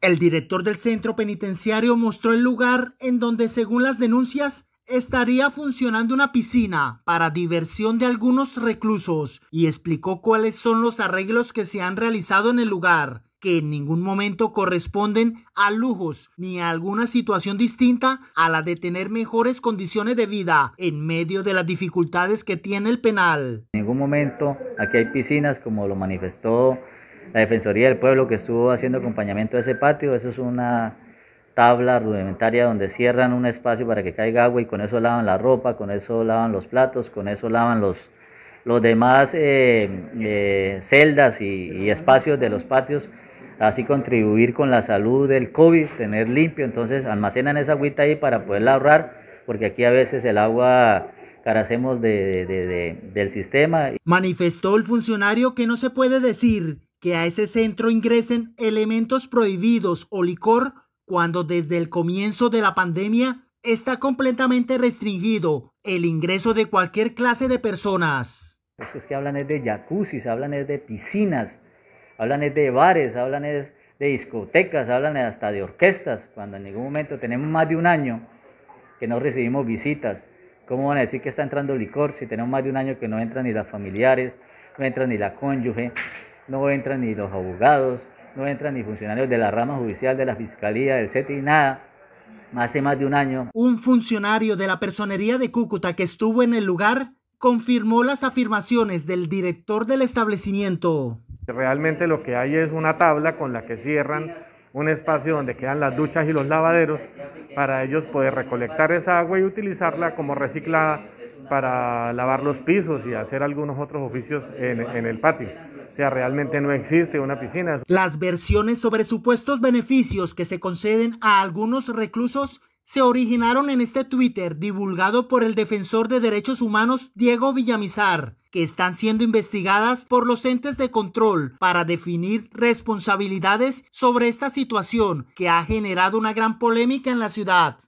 El director del centro penitenciario mostró el lugar en donde, según las denuncias, estaría funcionando una piscina para diversión de algunos reclusos y explicó cuáles son los arreglos que se han realizado en el lugar, que en ningún momento corresponden a lujos ni a alguna situación distinta a la de tener mejores condiciones de vida en medio de las dificultades que tiene el penal. En ningún momento aquí hay piscinas como lo manifestó la Defensoría del Pueblo que estuvo haciendo acompañamiento de ese patio, eso es una tabla rudimentaria donde cierran un espacio para que caiga agua y con eso lavan la ropa, con eso lavan los platos, con eso lavan los, los demás eh, eh, celdas y, espacios de los patios, así contribuir con la salud del COVID, tener limpio, entonces almacenan esa agüita ahí para poderla ahorrar, porque aquí a veces el agua caracemos del sistema. Manifestó el funcionario que no se puede decir que a ese centro ingresen elementos prohibidos o licor cuando desde el comienzo de la pandemia está completamente restringido el ingreso de cualquier clase de personas. Pues es que hablan es de jacuzzis, hablan es de piscinas, hablan es de bares, hablan es de discotecas, hablan hasta de orquestas, cuando en ningún momento tenemos más de un año que no recibimos visitas. ¿Cómo van a decir que está entrando licor si tenemos más de un año que no entran ni las familiares, no entran ni la cónyuge? no entran ni los abogados, no entran ni funcionarios de la rama judicial, de la fiscalía, del CETI, nada. Hace más de un año. Un funcionario de la personería de Cúcuta que estuvo en el lugar confirmó las afirmaciones del director del establecimiento. Realmente lo que hay es una tabla con la que cierran un espacio donde quedan las duchas y los lavaderos para ellos poder recolectar esa agua y utilizarla como reciclada para lavar los pisos y hacer algunos otros oficios en, en el patio sea, realmente no existe una piscina. Las versiones sobre supuestos beneficios que se conceden a algunos reclusos se originaron en este Twitter divulgado por el defensor de derechos humanos Diego Villamizar, que están siendo investigadas por los entes de control para definir responsabilidades sobre esta situación que ha generado una gran polémica en la ciudad.